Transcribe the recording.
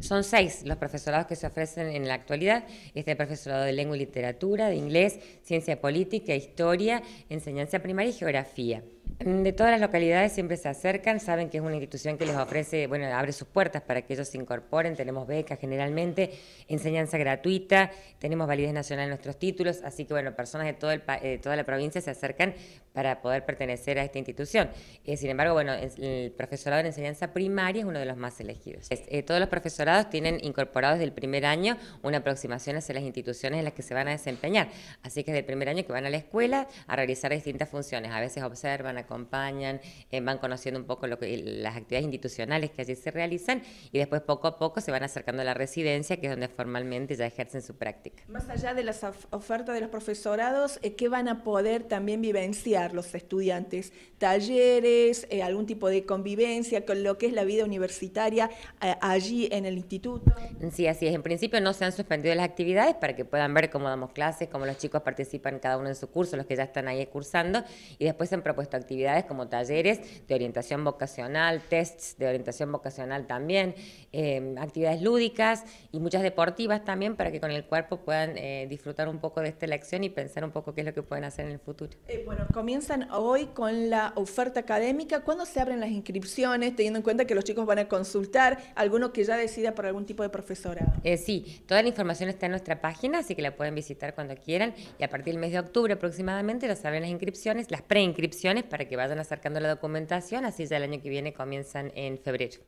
Son seis los profesorados que se ofrecen en la actualidad. Este profesorado de lengua y literatura, de inglés, ciencia política, historia, enseñanza primaria y geografía. De todas las localidades siempre se acercan, saben que es una institución que les ofrece, bueno, abre sus puertas para que ellos se incorporen, tenemos becas generalmente, enseñanza gratuita, tenemos validez nacional en nuestros títulos, así que bueno, personas de todo el, toda la provincia se acercan para poder pertenecer a esta institución. Eh, sin embargo, bueno, el profesorado en enseñanza primaria es uno de los más elegidos. Eh, todos los profesorados tienen incorporados desde el primer año una aproximación hacia las instituciones en las que se van a desempeñar, así que desde el primer año que van a la escuela a realizar distintas funciones, a veces observan, acompañan, eh, van conociendo un poco lo que, las actividades institucionales que allí se realizan y después poco a poco se van acercando a la residencia, que es donde formalmente ya ejercen su práctica. Más allá de las ofertas de los profesorados, eh, ¿qué van a poder también vivenciar los estudiantes? ¿Talleres, eh, algún tipo de convivencia con lo que es la vida universitaria allí en el instituto? Sí, así es. En principio no se han suspendido las actividades para que puedan ver cómo damos clases, cómo los chicos participan cada uno en su curso, los que ya están ahí cursando, y después se han propuesto actividades actividades como talleres de orientación vocacional, tests de orientación vocacional también, em, actividades lúdicas y muchas deportivas también para que con el cuerpo puedan eh, disfrutar un poco de esta lección y pensar un poco qué es lo que pueden hacer en el futuro. Eh, bueno, comienzan hoy con la oferta académica. ¿Cuándo se abren las inscripciones, teniendo en cuenta que los chicos van a consultar, alguno que ya decida por algún tipo de profesorado? Eh, sí, toda la información está en nuestra página, así que la pueden visitar cuando quieran y a partir del mes de octubre aproximadamente las abren las inscripciones, las preinscripciones para que que vayan acercando la documentación, así ya el año que viene comienzan en febrero.